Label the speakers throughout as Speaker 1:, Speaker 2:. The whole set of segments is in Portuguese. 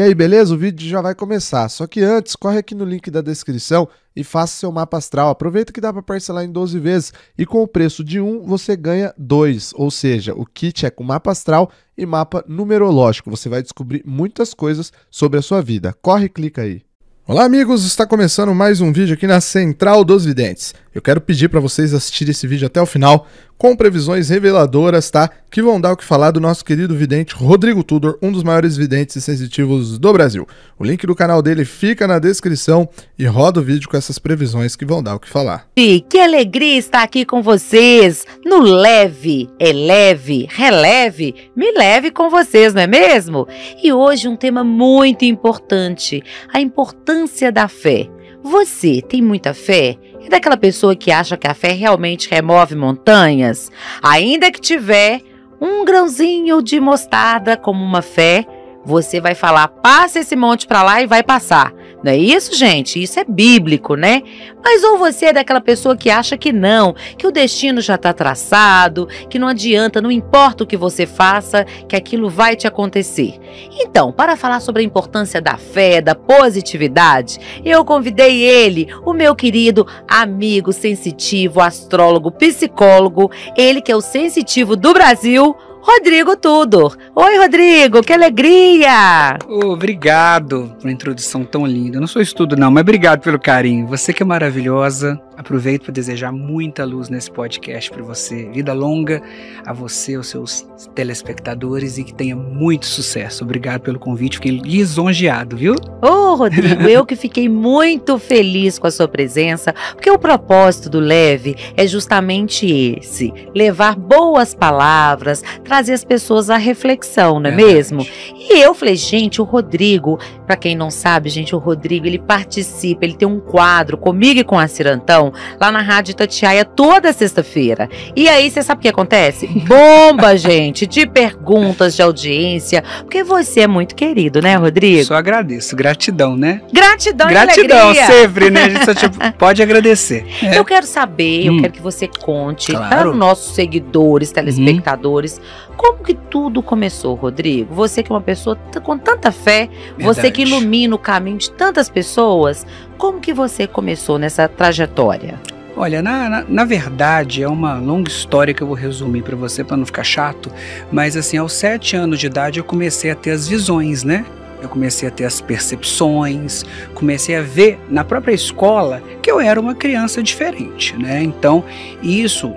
Speaker 1: E aí, beleza? O vídeo já vai começar. Só que antes, corre aqui no link da descrição e faça seu mapa astral. Aproveita que dá para parcelar em 12 vezes e com o preço de um você ganha dois, ou seja, o kit é com mapa astral e mapa numerológico. Você vai descobrir muitas coisas sobre a sua vida. Corre, clica aí. Olá, amigos! Está começando mais um vídeo aqui na Central dos Videntes. Eu quero pedir para vocês assistirem esse vídeo até o final, com previsões reveladoras, tá? Que vão dar o que falar do nosso querido vidente Rodrigo Tudor, um dos maiores videntes e sensitivos do Brasil. O link do canal dele fica na descrição e roda o vídeo com essas previsões que vão dar o que falar.
Speaker 2: E que alegria estar aqui com vocês no Leve, Eleve, é Releve, me leve com vocês, não é mesmo? E hoje um tema muito importante, a importância da fé. Você tem muita fé? É daquela pessoa que acha que a fé realmente remove montanhas? Ainda que tiver um grãozinho de mostarda como uma fé, você vai falar: passa esse monte para lá e vai passar. Não é isso, gente? Isso é bíblico, né? Mas ou você é daquela pessoa que acha que não, que o destino já está traçado, que não adianta, não importa o que você faça, que aquilo vai te acontecer. Então, para falar sobre a importância da fé, da positividade, eu convidei ele, o meu querido amigo sensitivo, astrólogo, psicólogo, ele que é o sensitivo do Brasil, Rodrigo Tudor. Oi, Rodrigo, que alegria!
Speaker 3: Obrigado pela introdução tão linda. não sou estudo, não, mas obrigado pelo carinho. Você que é maravilhosa. Aproveito para desejar muita luz nesse podcast para você. Vida longa a você, aos seus telespectadores e que tenha muito sucesso. Obrigado pelo convite, fiquei lisonjeado, viu? Ô, Rodrigo, eu
Speaker 2: que fiquei muito feliz com a sua presença, porque o propósito do Leve é justamente esse: levar boas palavras, trazer as pessoas à reflexão, não é, mesmo? E eu falei, gente, o Rodrigo para quem não sabe, gente, o Rodrigo, ele participa, ele tem um quadro comigo e com a Cirantão lá na Rádio Tatiaia toda sexta-feira. E aí, você sabe o que acontece? Bomba, gente, de perguntas de audiência, porque você é muito querido, né, Rodrigo?
Speaker 3: Só agradeço, gratidão, né?
Speaker 2: Gratidão, Gratidão, alegria. sempre, né? A gente
Speaker 3: só tipo, pode agradecer.
Speaker 2: É. Eu quero saber, hum. eu quero que você conte claro. para os nossos seguidores, telespectadores, hum. como que tudo começou, Rodrigo? Você que é uma pessoa com tanta fé, Verdade. você que que ilumina o caminho de tantas pessoas. Como que você começou nessa trajetória?
Speaker 3: Olha, na, na, na, verdade é uma longa história que eu vou resumir para você para não ficar chato, mas assim, aos sete anos de idade eu comecei a ter as visões, né? eu comecei a ter as percepções, comecei a ver na própria escola que eu era uma criança diferente, né? Então, isso,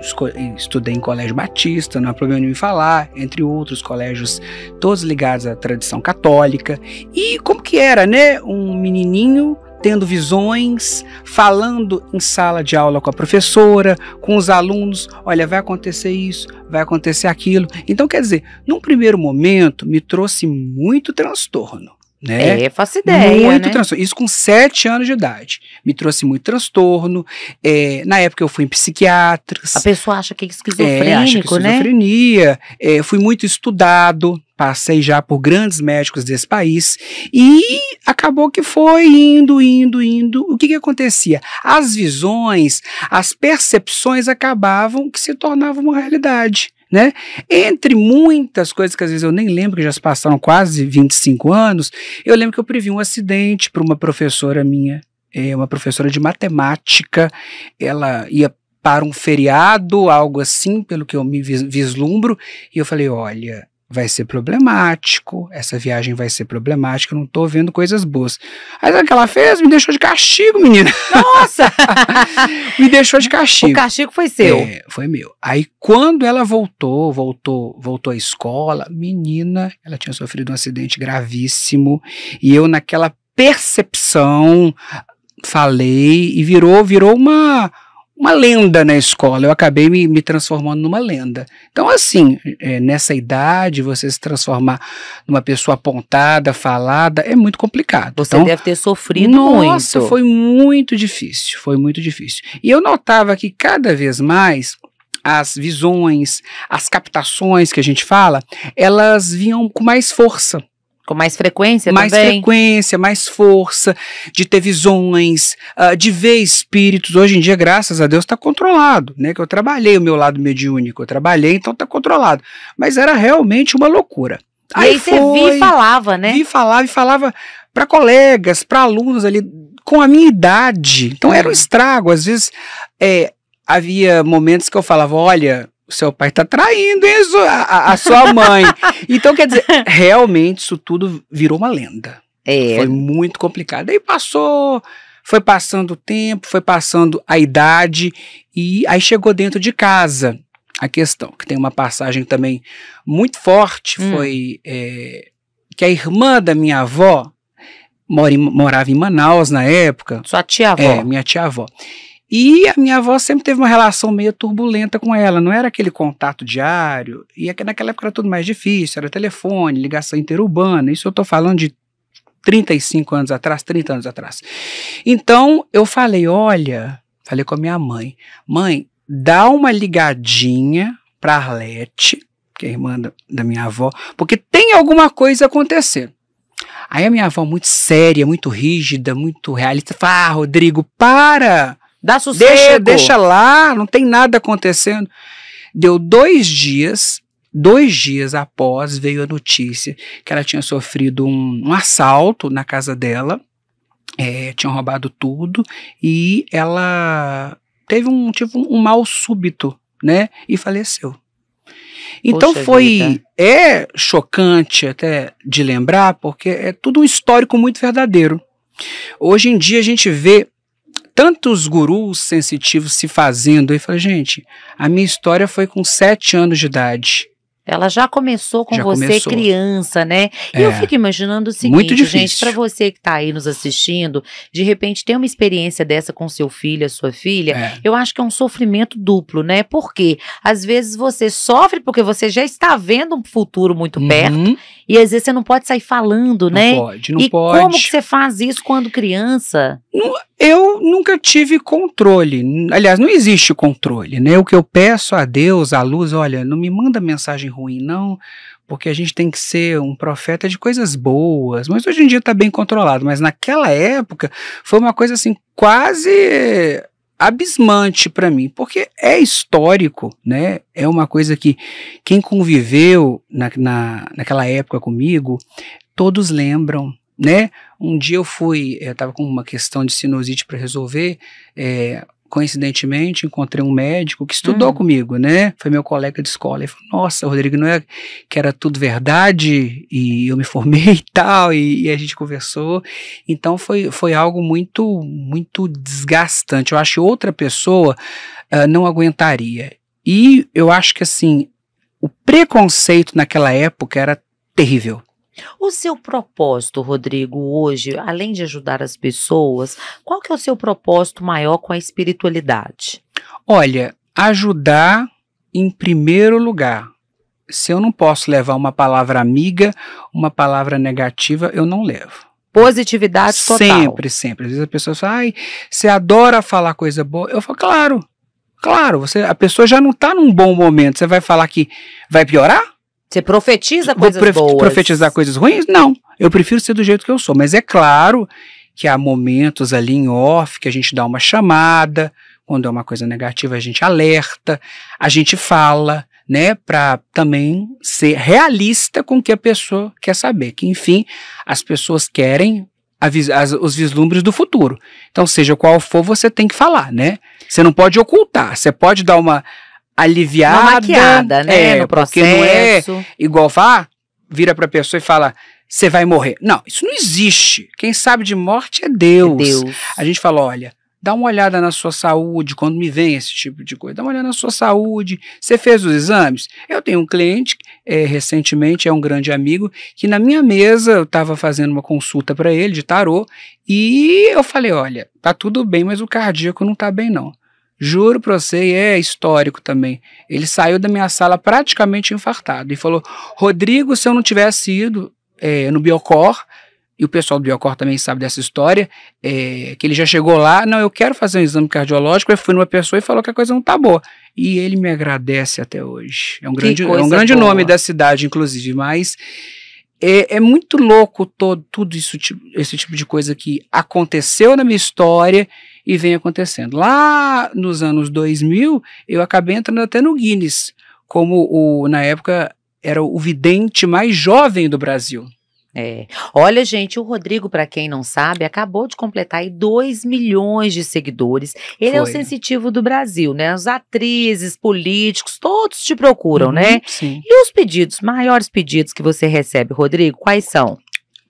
Speaker 3: estudei em colégio batista, não há problema nenhum em falar, entre outros colégios, todos ligados à tradição católica. E como que era, né? Um menininho tendo visões, falando em sala de aula com a professora, com os alunos, olha, vai acontecer isso, vai acontecer aquilo. Então, quer dizer, num primeiro momento me trouxe muito transtorno. Né? É, faço ideia. Muito né? transtorno. Isso com sete anos de idade. Me trouxe muito transtorno. É, na época eu fui em psiquiatras. A pessoa acha que é esquizofrênico, é, acha que é né? esquizofrenia. Né? É, fui muito estudado, passei já por grandes médicos desse país e acabou que foi indo, indo, indo. O que, que acontecia? As visões, as percepções acabavam que se tornavam uma realidade. Né? Entre muitas coisas que às vezes eu nem lembro, que já se passaram quase 25 anos, eu lembro que eu previ um acidente para uma professora minha, é, uma professora de matemática. Ela ia para um feriado, algo assim, pelo que eu me vislumbro, e eu falei: olha, vai ser problemático, essa viagem vai ser problemática, eu não tô vendo coisas boas. Aí sabe o que ela fez? Me deixou de castigo, menina. Nossa! me deixou de castigo. O castigo foi seu. É, foi meu. Aí quando ela voltou, voltou, voltou à escola, menina, ela tinha sofrido um acidente gravíssimo e eu naquela percepção falei e virou, virou uma uma lenda na escola. Eu acabei me, me transformando numa lenda. Então, assim, é, nessa idade, você se transformar numa pessoa apontada, falada, é muito complicado. Você então, deve ter sofrido nossa, muito. Nossa, foi muito difícil. Foi muito difícil. E eu notava que cada vez mais as visões, as captações que a gente fala, elas vinham com mais força. Com mais frequência mais também? Mais frequência, mais força, de ter visões, uh, de ver espíritos. Hoje em dia, graças a Deus, está controlado, né? Que eu trabalhei o meu lado mediúnico, eu trabalhei, então está controlado. Mas era realmente uma loucura. Aí, aí você via e falava, né? Via e falava, e falava para colegas, para alunos ali, com a minha idade. Então era um uhum. estrago. Às vezes é, havia momentos que eu falava, olha, seu pai tá traindo isso, a, a sua mãe. então, quer dizer, realmente isso tudo virou uma lenda. É. Foi muito complicado. Aí passou, foi passando o tempo, foi passando a idade, e aí chegou dentro de casa a questão, que tem uma passagem também muito forte, hum. foi é, que a irmã da minha avó mora em, morava em Manaus na época. Sua tia-avó. É, minha tia-avó. E a minha avó sempre teve uma relação meio turbulenta com ela, não era aquele contato diário, e é naquela época era tudo mais difícil, era telefone, ligação interurbana, isso eu estou falando de 35 anos atrás, 30 anos atrás. Então, eu falei, olha, falei com a minha mãe, mãe, dá uma ligadinha para Arlete, que é irmã da, da minha avó, porque tem alguma coisa acontecendo. Aí a minha avó, muito séria, muito rígida, muito realista, fala: ah, Rodrigo, para! Dá sossego. Deixa, deixa lá, não tem nada acontecendo. Deu dois dias, dois dias após veio a notícia que ela tinha sofrido um, um assalto na casa dela, é, tinham roubado tudo e ela teve um tipo um mal súbito, né, e faleceu.
Speaker 1: Então Poxa foi vida.
Speaker 3: é chocante até de lembrar porque é tudo um histórico muito verdadeiro. Hoje em dia a gente vê tantos gurus sensitivos se fazendo. Eu falei, gente, a minha história foi com sete anos de idade.
Speaker 2: Ela já começou
Speaker 3: com já você começou.
Speaker 2: criança, né? E é, eu fico imaginando o seguinte, muito gente, para você que está aí nos assistindo, de repente ter uma experiência dessa com seu filho, a sua filha, é. eu acho que é um sofrimento duplo, né? Porque às vezes você sofre porque você já está vendo um futuro muito uhum. perto e às vezes você não pode sair falando, não né? Não pode, não e pode. como que você faz isso quando criança?
Speaker 3: Não eu nunca tive controle. Aliás, não existe controle, né? O que eu peço a Deus, à luz, olha, não me manda mensagem ruim, não, porque a gente tem que ser um profeta de coisas boas. Mas hoje em dia está bem controlado. Mas naquela época foi uma coisa assim quase abismante para mim, porque é histórico, né? É uma coisa que quem conviveu na, na, naquela época comigo, todos lembram né? Um dia eu fui, eh, eu estava com uma questão de sinusite para resolver, é, coincidentemente encontrei um médico que estudou hum. comigo, né? Foi meu colega de escola. Ele falou: Nossa, Rodrigo, não é que era tudo verdade e eu me formei e tal e, e, a gente conversou. Então foi, foi algo muito muito desgastante. Eu acho que outra pessoa uh, não aguentaria. E eu acho que assim o preconceito naquela época era terrível.
Speaker 2: O seu propósito, Rodrigo, hoje, além de ajudar as pessoas, qual que é o seu propósito maior com a
Speaker 3: espiritualidade? Olha, ajudar em primeiro lugar. Se eu não posso levar uma palavra amiga, uma palavra negativa, eu não levo. Positividade total. Sempre, sempre. Às vezes a pessoa fala, ai, você adora falar coisa boa. Eu falo, claro, claro, você, a pessoa já não está num bom momento. Você vai falar que vai piorar? Você profetiza coisas prof boas. Profetizar coisas ruins? Não. Eu prefiro ser do jeito que eu sou. Mas é claro que há momentos ali em off que a gente dá uma chamada, quando é uma coisa negativa a gente alerta, a gente fala, né, para também ser realista com o que a pessoa quer saber, que enfim, as pessoas querem as, os vislumbres do futuro. Então, seja qual for, você tem que falar, né? Você não pode ocultar, você pode dar uma aliviada. Uma maquiada, né? É, no processo. Porque não é igual vá, vira pra pessoa e fala, você vai morrer. Não, isso não existe. Quem sabe de morte é Deus. É Deus. A gente fala, olha, dá uma olhada na sua saúde, quando me vem esse tipo de coisa, dá uma olhada na sua saúde, você fez os exames? Eu tenho um cliente, é, recentemente, é um grande amigo, que na minha mesa eu estava fazendo uma consulta para ele de tarô, e eu falei, olha, tá tudo bem, mas o cardíaco não tá bem não. Juro pra você, e é histórico também. Ele saiu da minha sala praticamente infartado e falou: Rodrigo, se eu não tivesse ido é, no Biocor, e o pessoal do Biocor também sabe dessa história, é, que ele já chegou lá, não, eu quero fazer um exame cardiológico, eu fui numa pessoa e falou que a coisa não tá boa. E ele me agradece até hoje. É um grande, é um grande nome da cidade, inclusive, mas é, é muito louco todo, tudo isso, esse tipo de coisa que aconteceu na minha história e vem acontecendo. Lá nos anos 2000, eu acabei entrando até no Guinness, como o, na época era o vidente mais jovem do Brasil. É. Olha, gente, o Rodrigo,
Speaker 2: para quem não sabe, acabou de completar aí 2 milhões de seguidores. Ele Foi. é o sensitivo do Brasil, né? As atrizes, políticos, todos te procuram, né? uhum, né? Sim. E
Speaker 3: os pedidos, maiores pedidos que você recebe, Rodrigo, quais são?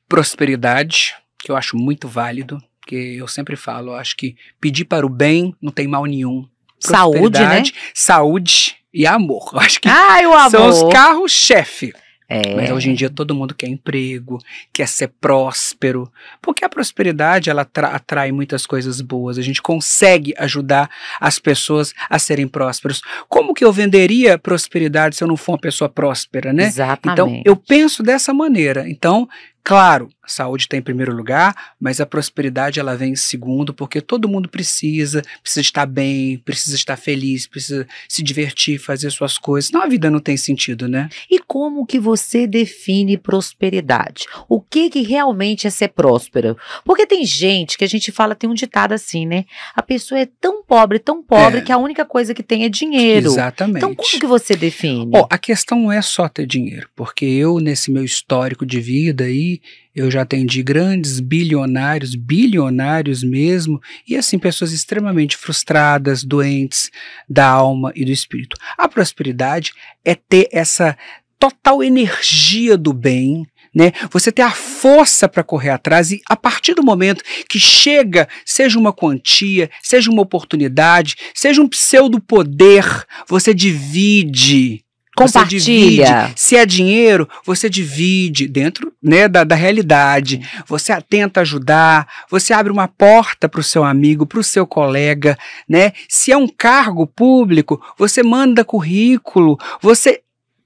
Speaker 3: Prosperidade, que eu acho muito válido, porque eu sempre falo, eu acho que pedir para o bem não tem mal nenhum. Saúde, né? Saúde e amor. Eu acho que Ai, o amor. são os carros-chefe. É. Mas hoje em dia todo mundo quer emprego, quer ser próspero, porque a prosperidade ela atrai muitas coisas boas. A gente consegue ajudar as pessoas a serem prósperas. Como que eu venderia prosperidade se eu não for uma pessoa próspera, né? Exatamente. Então eu penso dessa maneira. Então Claro, a saúde está em primeiro lugar, mas a prosperidade ela vem em segundo, porque todo mundo precisa, precisa estar bem, precisa estar feliz, precisa se divertir, fazer suas coisas. Não a vida não tem sentido, né?
Speaker 2: E como que você define prosperidade? O que que realmente é ser próspero? Porque tem gente que a gente fala, tem um ditado assim, né? A pessoa é tão pobre, tão pobre, é. que a única coisa que tem é dinheiro. Exatamente. Então como que você
Speaker 3: define? Bom, a questão não é só ter dinheiro, porque eu, nesse meu histórico de vida aí, eu já atendi grandes bilionários, bilionários mesmo, e assim, pessoas extremamente frustradas, doentes da alma e do espírito. A prosperidade é ter essa total energia do bem, né? Você ter a força para correr atrás e a partir do momento que chega, seja uma quantia, seja uma oportunidade, seja um pseudo poder, você divide Compartilha. Divide, se é dinheiro, você divide dentro né, da, da realidade. Você tenta ajudar, você abre uma porta para o seu amigo, para o seu colega. Né? Se é um cargo público, você manda currículo, você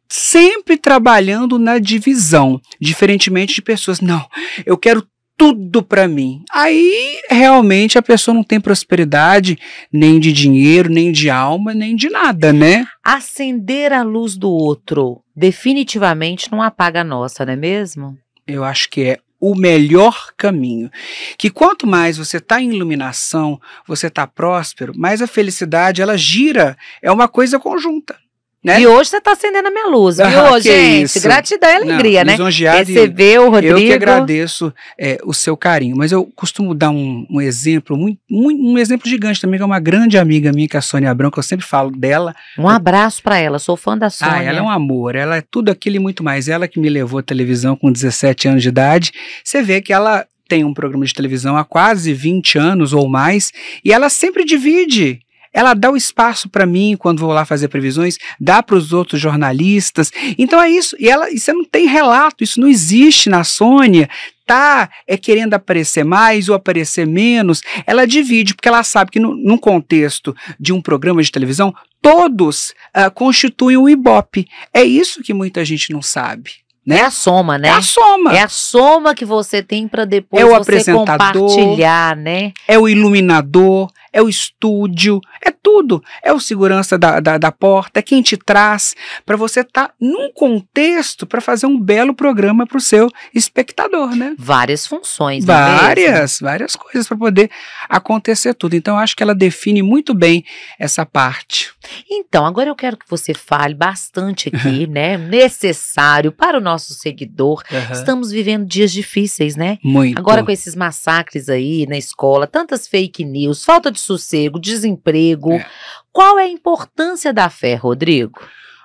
Speaker 3: sempre trabalhando na divisão, diferentemente de pessoas. Não, eu quero tudo para mim. Aí realmente a pessoa não tem prosperidade nem de dinheiro, nem de alma, nem de nada, né? Acender a luz do outro
Speaker 2: definitivamente não apaga a nossa, não é mesmo?
Speaker 3: Eu acho que é o melhor caminho. Que quanto mais você está em iluminação, você está próspero, mais a felicidade ela gira. É uma coisa conjunta. Né? E hoje você está acendendo a minha luz, ah, hoje, gente? Isso. Gratidão e alegria, Não, né? Recebeu o Rodrigo. Eu que agradeço é, o seu carinho, mas eu costumo dar um, um exemplo, um, um, exemplo gigante também, que é uma grande amiga minha, que é a Sônia Branco, eu sempre falo dela. Um abraço para ela, sou fã da ah, Sônia. Ah, ela é um amor, ela é tudo aquilo e muito mais. Ela que me levou à televisão com 17 anos de idade, você vê que ela tem um programa de televisão há quase 20 anos ou mais, e ela sempre divide ela dá o espaço para mim quando vou lá fazer previsões, dá para os outros jornalistas. Então é isso. E ela, isso não tem relato, isso não existe na Sônia. Tá é querendo aparecer mais ou aparecer menos. Ela divide porque ela sabe que no, num contexto de um programa de televisão todos uh, constituem o Ibope. É isso que muita gente não sabe. Né? É a soma, né? É a soma. É a
Speaker 2: soma que você tem para depois é o você apresentador, compartilhar,
Speaker 3: né? É o iluminador, é o estúdio, é tudo. É o segurança da, da, da porta, é quem te traz, para você estar tá num contexto para fazer um belo programa para o seu espectador, né? Várias funções,
Speaker 2: é Várias,
Speaker 3: várias coisas para poder acontecer tudo. Então, eu acho que ela define muito bem essa parte. Então, agora eu quero que você fale bastante aqui, né?
Speaker 2: Necessário para o nosso seguidor. Uhum. Estamos vivendo dias difíceis, né? Muito. Agora com esses massacres aí na escola, tantas fake news, falta de sossego, desemprego.
Speaker 3: É. Qual é a importância da fé, Rodrigo?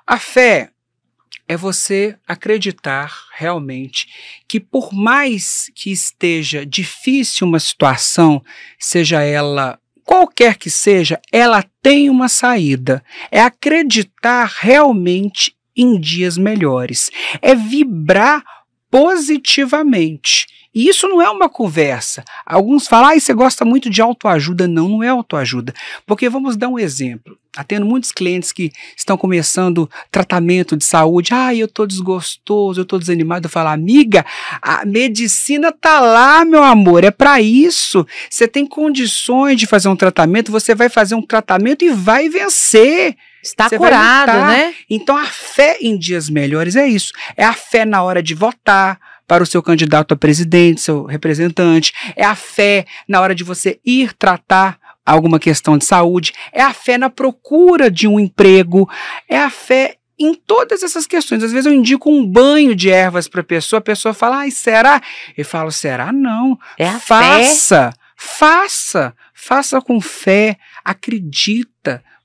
Speaker 3: A fé é você acreditar realmente que, por mais que esteja difícil uma situação, seja ela qualquer que seja, ela tem uma saída. É acreditar realmente em dias melhores. É vibrar positivamente e isso não é uma conversa. Alguns falam, ah, você gosta muito de autoajuda. Não, não é autoajuda. Porque vamos dar um exemplo. Atendo tá muitos clientes que estão começando tratamento de saúde. Ah, eu estou desgostoso, eu estou desanimado. Eu falo, amiga, a medicina tá lá, meu amor, é para isso. Você tem condições de fazer um tratamento, você vai fazer um tratamento e vai vencer. Está você curado, né? Então a fé em dias melhores é isso. É a fé na hora de votar para o seu candidato a presidente, seu representante, é a fé na hora de você ir tratar alguma questão de saúde, é a fé na procura de um emprego, é a fé em todas essas questões. Às vezes eu indico um banho de ervas para a pessoa, a pessoa fala, ai, será? Eu falo, será? Não. É a faça, fé. faça, faça com fé, acredite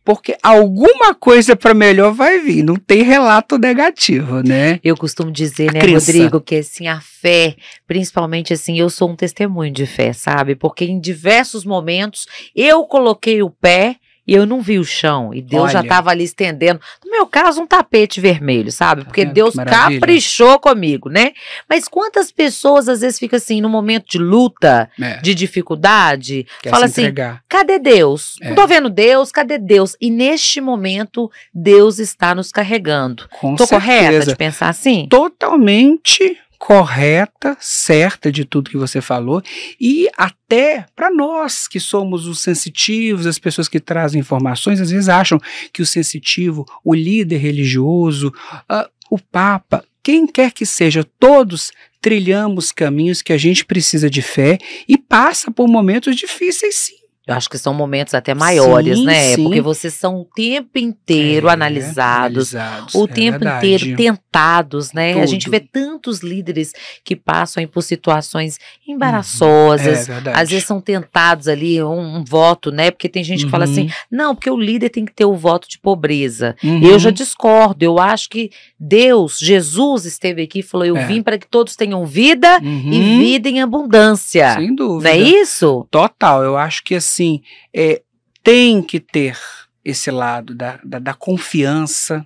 Speaker 3: porque alguma coisa para melhor vai vir, não tem relato negativo, né? Eu costumo dizer, né, crença. Rodrigo, que
Speaker 2: assim a fé, principalmente assim, eu sou um testemunho de fé, sabe? Porque em diversos momentos eu coloquei o pé e eu não vi o chão. E Deus Olha. já estava ali estendendo. No meu caso, um tapete vermelho, sabe? Porque ah, Deus caprichou comigo, né? Mas quantas pessoas às vezes ficam assim, no momento de luta, é. de dificuldade, Quer fala assim: cadê Deus? É. Não tô vendo Deus, cadê Deus? E neste momento, Deus está nos carregando. Com tô certeza. correta de pensar
Speaker 3: assim? Totalmente correta, certa de tudo que você falou e até para nós que somos os sensitivos, as pessoas que trazem informações, às vezes acham que o sensitivo, o líder religioso, uh, o Papa, quem quer que seja, todos trilhamos caminhos que a gente precisa de fé e passa por momentos difíceis sim. Eu acho que são momentos até maiores, sim, né?
Speaker 2: É sim. Porque vocês são o tempo inteiro é, analisados, analisados, o é tempo verdade. inteiro tentados, né? Tudo. A gente vê tantos líderes que passam por situações uhum. embaraçosas, uhum. é, às vezes são tentados ali um, um, voto, né? Porque tem gente que uhum. fala assim, uhum. não, porque o líder tem que ter o voto de pobreza. Uhum. Eu já uhum. discordo, eu acho que Deus, Jesus esteve aqui e falou, eu é. vim para que todos tenham vida e vida em abundância. Sem dúvida. Não é isso?
Speaker 3: Total, eu acho que assim, assim, é, tem que ter esse lado da, da, da confiança,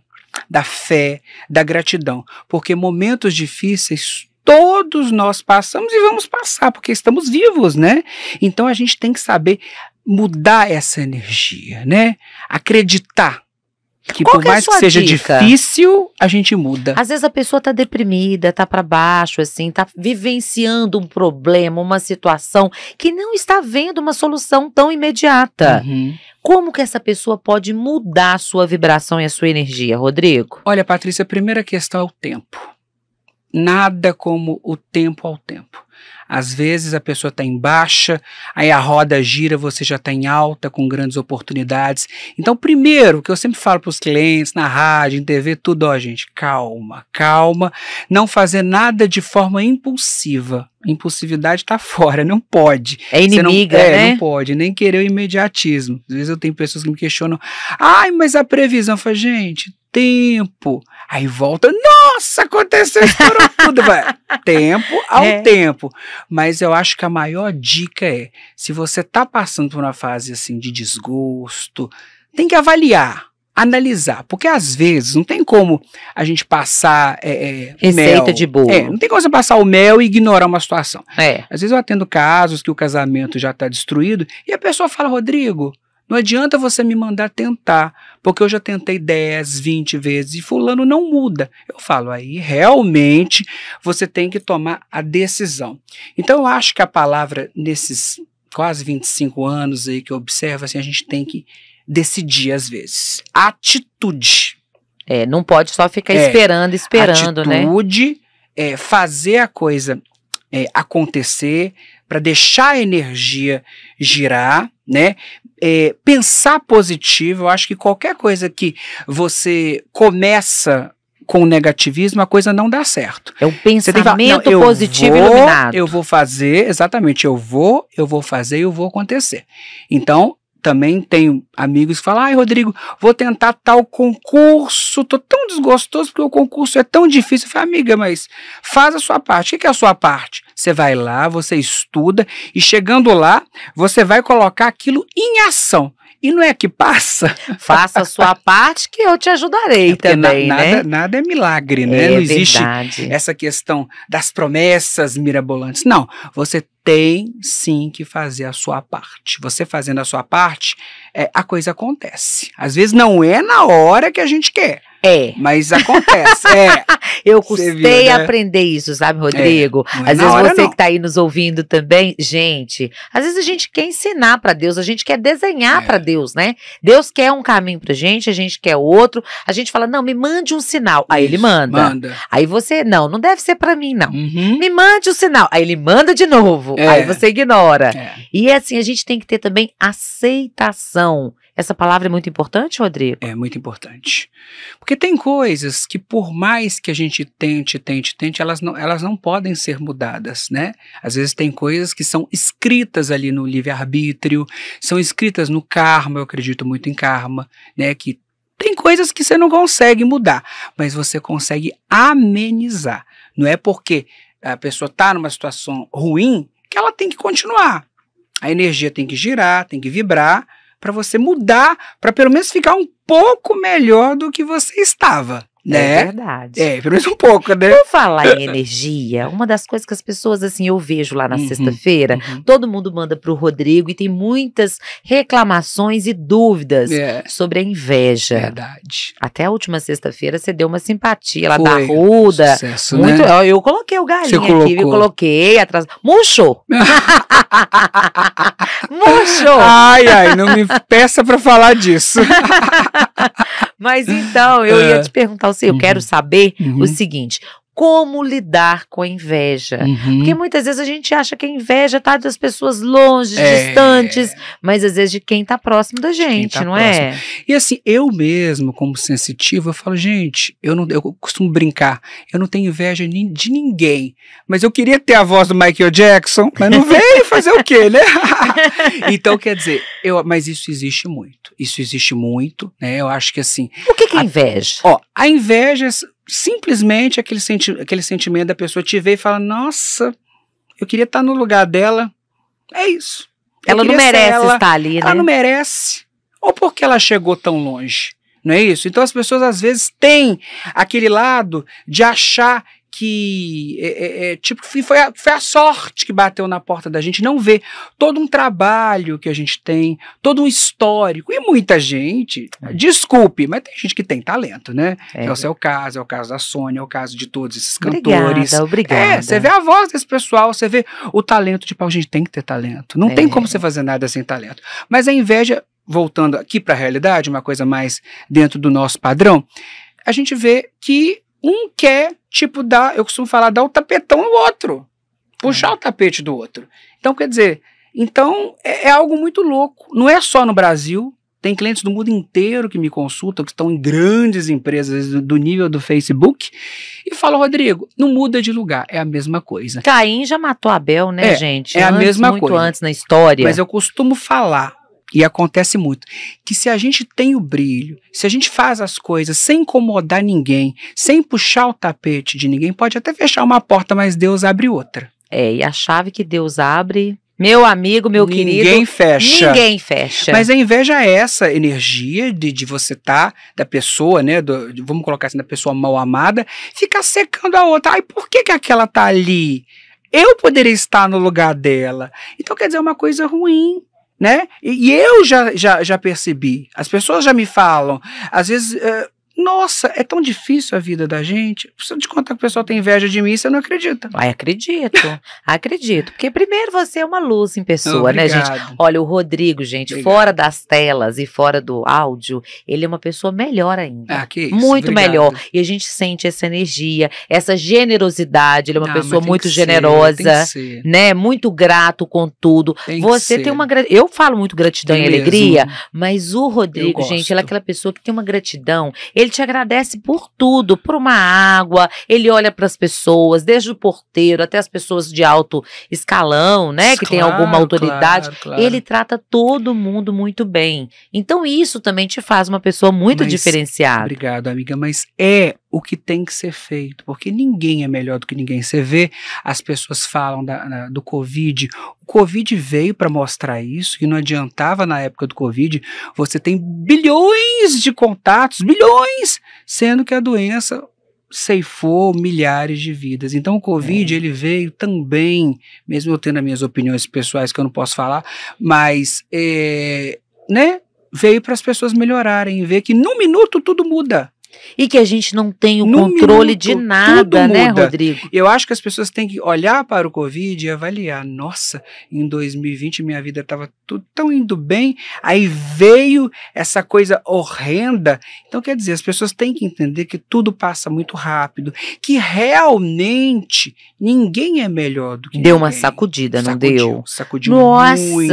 Speaker 3: da fé, da gratidão, porque momentos difíceis todos nós passamos e vamos passar, porque estamos vivos, né? Então a gente tem que saber mudar essa energia, né? Acreditar que Qual por que é mais é que seja dica? difícil, a gente muda. Às
Speaker 2: vezes a pessoa tá deprimida, tá para baixo, assim, tá vivenciando um problema, uma situação que não está vendo uma solução tão imediata. Uhum. Como que essa pessoa pode mudar a sua vibração e a sua energia, Rodrigo? Olha, Patrícia, a primeira questão é
Speaker 3: o tempo. Nada como o tempo ao tempo. Às vezes a pessoa está em baixa, aí a roda gira, você já está em alta, com grandes oportunidades. Então, primeiro, o que eu sempre falo para os clientes, na rádio, em TV, tudo, ó, gente, calma, calma. Não fazer nada de forma impulsiva. Impulsividade está fora, não pode. É inimiga, não, é, né? Não pode, nem querer o imediatismo. Às vezes eu tenho pessoas que me questionam, ai, mas a previsão, eu falo, gente, tempo. Aí volta, nossa, aconteceu, estourou tudo, vai. Tempo ao é. tempo. Mas eu acho que a maior dica é, se você tá passando por uma fase assim de desgosto, tem que avaliar, analisar, porque às vezes não tem como a gente passar é, é, receita mel. de bolo. É, não tem como você passar o mel e ignorar uma situação. É. Às vezes eu atendo casos que o casamento já está destruído e a pessoa fala, Rodrigo, não adianta você me mandar tentar, porque eu já tentei 10, 20 vezes e fulano não muda. Eu falo, aí realmente você tem que tomar a decisão. Então eu acho que a palavra nesses quase 25 anos aí que eu observo, assim, a gente tem que decidir às vezes. Atitude. É, não pode só ficar é, esperando, esperando, atitude, né? Atitude, é, fazer a coisa é, acontecer, para deixar a energia girar, né? É, pensar positivo, eu acho que qualquer coisa que você começa com negativismo, a coisa não dá certo. É um pensamento falar, não, positivo vou, iluminado. Eu vou fazer, exatamente, eu vou, eu vou fazer e eu vou acontecer. Então, também tenho amigos que falam, ai, Rodrigo, vou tentar tal concurso, tô tão desgostoso porque o concurso é tão difícil. Eu falo, amiga, mas faz a sua parte. O que é a sua parte? Você vai lá, você estuda e chegando lá, você vai colocar aquilo em ação. E não é que passa? Faça a sua parte que eu te ajudarei é também, na, né? nada, né? Nada é milagre, né? É, não existe verdade. essa questão das promessas mirabolantes. Não, você tem sim que fazer a sua parte. Você fazendo a sua parte, é, a coisa acontece. Às vezes não é na hora que a gente quer. É. Mas acontece. é. Eu custei viu, né? aprender
Speaker 2: isso, sabe, Rodrigo? É, é às vezes hora, você não. que
Speaker 3: está aí nos ouvindo
Speaker 2: também, gente, às vezes a gente quer ensinar para Deus, a gente quer desenhar é. para Deus, né? Deus quer um caminho pra gente, a gente quer outro. A gente fala: "Não, me mande um sinal". Aí isso, ele manda. manda. Aí você: "Não, não deve ser para mim não". Uhum. Me mande o um sinal. Aí ele manda de novo novo. É. Aí você ignora. É. E assim, a gente tem que ter também aceitação. Essa palavra
Speaker 3: é muito importante, Rodrigo? É muito importante. Porque tem coisas que, por mais que a gente tente, tente, tente, elas não, elas não podem ser mudadas, né? Às vezes tem coisas que são escritas ali no livre-arbítrio, são escritas no karma, eu acredito muito em karma, né? Que tem coisas que você não consegue mudar, mas você consegue amenizar. Não é porque a pessoa está numa situação ruim que ela tem que continuar. A energia tem que girar, tem que vibrar para você mudar, para pelo menos ficar um pouco melhor do que você estava. É né? É verdade. É, pelo menos um pouco, né? Por falar em
Speaker 2: energia, uma das coisas que as pessoas, assim, eu vejo lá na uhum,
Speaker 3: sexta-feira,
Speaker 2: uhum. todo mundo manda pro Rodrigo e tem muitas reclamações e dúvidas é. sobre a inveja. Verdade. Até a última sexta-feira você deu uma simpatia lá Foi.
Speaker 3: Ruda. Sucesso, muito, né?
Speaker 2: Eu coloquei o galinho aqui, eu coloquei atrás. Murchou!
Speaker 3: Murchou! Ai, ai, não me peça pra falar disso.
Speaker 2: Mas então, eu ia é. te perguntar Assim, eu uhum. quero saber uhum. o seguinte: como lidar com a inveja. Uhum. Porque muitas vezes a gente acha que a inveja tá das pessoas longe, é. distantes, mas às vezes de quem tá próximo da gente, tá não é? próximo.
Speaker 3: é? E assim, eu mesmo, como sensitivo, eu falo, gente, eu não eu costumo brincar, eu não tenho inveja de ninguém, mas eu queria ter a voz do Michael Jackson, mas não veio fazer o quê, né? então, quer dizer, eu, mas isso existe muito. Isso existe muito, né? Eu acho que assim. O que, que é inveja? ó, a inveja é simplesmente aquele, senti aquele sentimento da pessoa te ver e falar Nossa, eu queria estar tá no lugar dela. É isso. Ela não merece ela, estar ali, né? Ela não merece. Ou porque ela chegou tão longe. Não é isso? Então as pessoas às vezes têm aquele lado de achar que é, é, é tipo foi a, foi a sorte que bateu na porta da gente não vê todo um trabalho que a gente tem todo um histórico e muita gente é. desculpe mas tem gente que tem talento né é. Então, é o caso é o caso da Sônia é o caso de todos esses cantores obrigada, obrigada. é você vê a voz desse pessoal você vê o talento de pau gente tem que ter talento não é. tem como você fazer nada sem talento mas a inveja voltando aqui para a realidade uma coisa mais dentro do nosso padrão a gente vê que um quer, tipo, dar, eu costumo falar, dar o tapetão ao outro, puxar uhum. o tapete do outro. Então, quer dizer, então é, é algo muito louco. Não é só no Brasil, tem clientes do mundo inteiro que me consultam, que estão em grandes empresas do nível do Facebook, e falam, Rodrigo, não muda de lugar, é a mesma coisa. Caim já matou Abel, né, é, gente? É antes, a mesma muito coisa. Muito antes na história. Mas eu costumo falar, e acontece muito. Que se a gente tem o brilho, se a gente faz as coisas sem incomodar ninguém, sem puxar o tapete de ninguém, pode até fechar uma porta, mas Deus abre outra. É, e a chave que Deus abre meu amigo, meu ninguém querido. Ninguém fecha. Ninguém
Speaker 2: fecha. Mas
Speaker 3: a inveja é essa energia de, de você tá, da pessoa, né? Do, de, vamos colocar assim, da pessoa mal amada, ficar secando a outra. Ai, por que, que aquela tá ali? Eu poderia estar no lugar dela. Então quer dizer, é uma coisa ruim né? E, e eu já, já, já percebi, as pessoas já me falam, às vezes. Uh, nossa, é tão difícil a vida da gente. Se eu te contar que o pessoal tem inveja de mim, você não acredita. Ai, acredito. acredito. Porque primeiro você
Speaker 2: é uma luz em pessoa, Obrigado. né, gente? Olha, o Rodrigo, gente, Obrigado. fora das telas e fora do áudio, ele é uma pessoa melhor ainda. Ah, que isso. Muito Obrigado. melhor. E a gente sente essa energia, essa generosidade. Ele é uma ah, pessoa muito generosa, ser, né? Muito grato com tudo. Tem você tem uma Eu falo muito gratidão tem e alegria, mas o Rodrigo, gente, ele é aquela pessoa que tem uma gratidão ele te agradece por tudo, por uma água, ele olha para as pessoas, desde o porteiro até as pessoas de alto escalão, né, que claro, tem alguma autoridade. Claro, claro. Ele trata todo mundo muito bem. Então isso também te faz uma pessoa muito mas, diferenciada.
Speaker 3: Obrigado, amiga, mas é o que tem que ser feito, porque ninguém é melhor do que ninguém. Você vê, as pessoas falam da, na, do Covid. O Covid veio para mostrar isso que não adiantava na época do Covid. Você tem bilhões de contatos, bilhões, sendo que a doença ceifou milhares de vidas. Então o Covid é. ele veio também, mesmo eu tendo as minhas opiniões pessoais que eu não posso falar, mas é, né, veio para as pessoas melhorarem, ver que num minuto tudo muda. E que a gente não tem o no controle minuto, de nada, né, Rodrigo? Eu acho que as pessoas têm que olhar para o Covid e avaliar. Nossa, em 2020 minha vida estava tudo tão indo bem, aí veio essa coisa horrenda. Então, quer dizer, as pessoas têm que entender que tudo passa muito rápido, que realmente ninguém é melhor do que. Deu ninguém. uma sacudida, não sacudiu, deu? Sacudiu Nossa. muito.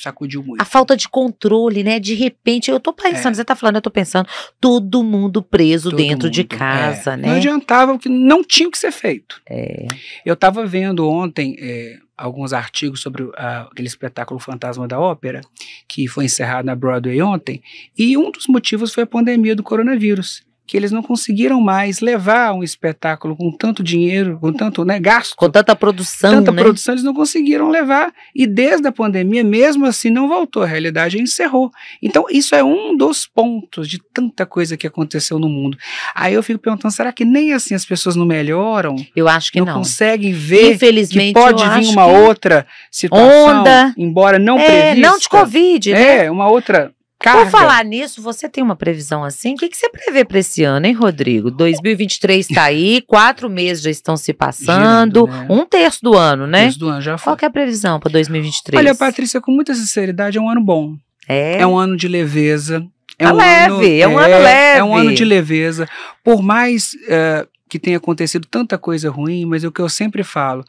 Speaker 3: Sacudiu muito. A
Speaker 2: falta de controle,
Speaker 3: né? De repente, eu tô é.
Speaker 2: pensando, é. você tá falando, eu tô pensando, todo mundo preso preso Todo dentro mundo, de é. casa, é. né? Não
Speaker 3: adiantava, porque não tinha o que ser feito. É. Eu estava vendo ontem é, alguns artigos sobre a, ah, aquele espetáculo Fantasma da Ópera, que foi encerrado na Broadway ontem, e um dos motivos foi a pandemia do coronavírus que eles não conseguiram mais levar um espetáculo com tanto dinheiro, com tanto né, gasto. Com tanta produção. Tanta né? produção, eles não conseguiram levar. E desde a pandemia, mesmo assim, não voltou. A realidade encerrou. Então, isso é um dos pontos de tanta coisa que aconteceu no mundo. Aí eu fico perguntando: será que nem assim as pessoas não melhoram? Eu acho que não. Não conseguem ver Infelizmente, que pode vir uma outra situação, Onda. embora não é, prevista. Não de Covid, é, né? É, uma outra Carga. Por falar
Speaker 2: nisso, você tem uma previsão assim? O que, que você prevê para esse ano, hein, Rodrigo? 2023 está aí, quatro meses já estão se passando, Girando, né? um terço do ano, né? Um terço do ano já foi. Qual é a previsão para 2023?
Speaker 3: Olha, Patrícia, com muita sinceridade, é um ano bom. É. É um ano de leveza. É tá um leve, ano, é, é um ano é, leve. É um ano de leveza. Por mais uh, que tenha acontecido tanta coisa ruim, mas é o que eu sempre falo,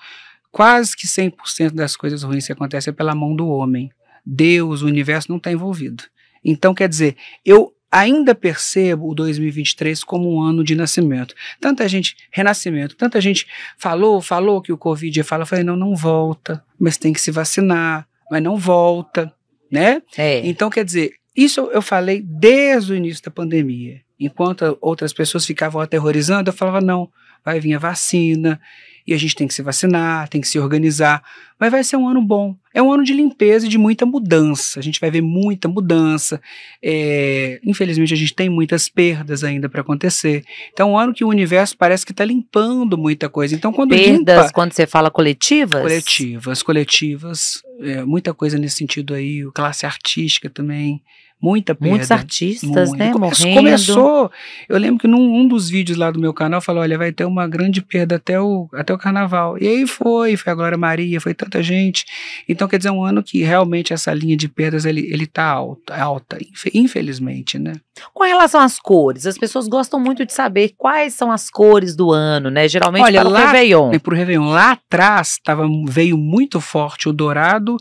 Speaker 3: quase que 100% das coisas ruins que acontecem é pela mão do homem. Deus, o universo não está envolvido. Então, quer dizer, eu ainda percebo o 2023 como um ano de nascimento. Tanta gente, renascimento, tanta gente falou, falou que o Covid ia falar, eu falei, não, não volta, mas tem que se vacinar, mas não volta, né? É. Então, quer dizer, isso eu falei desde o início da pandemia. Enquanto outras pessoas ficavam aterrorizando, eu falava, não, vai vir a vacina, e a gente tem que se vacinar, tem que se organizar, mas vai ser um ano bom. É um ano de limpeza e de muita mudança. A gente vai ver muita mudança. É, infelizmente, a gente tem muitas perdas ainda para acontecer. Então, é um ano que o universo parece que está limpando muita coisa. Então, quando perdas, limpa, quando você fala coletivas? Coletivas, coletivas. É, muita coisa nesse sentido aí. Classe artística também. Muita perda. Muitos artistas, muito. né? Morrendo. Começou. Eu lembro que num um dos vídeos lá do meu canal falou: olha, vai ter uma grande perda até o, até o carnaval. E aí foi, foi a Glória Maria, foi tanta gente. Então, quer dizer, é um ano que realmente essa linha de perdas ele, ele tá alta, alta, infelizmente, né?
Speaker 2: Com relação às cores, as pessoas gostam muito de saber quais são as cores do ano, né? Geralmente Olha, para o lá, Réveillon. É, para
Speaker 3: o Réveillon. Lá atrás tava, veio muito forte o dourado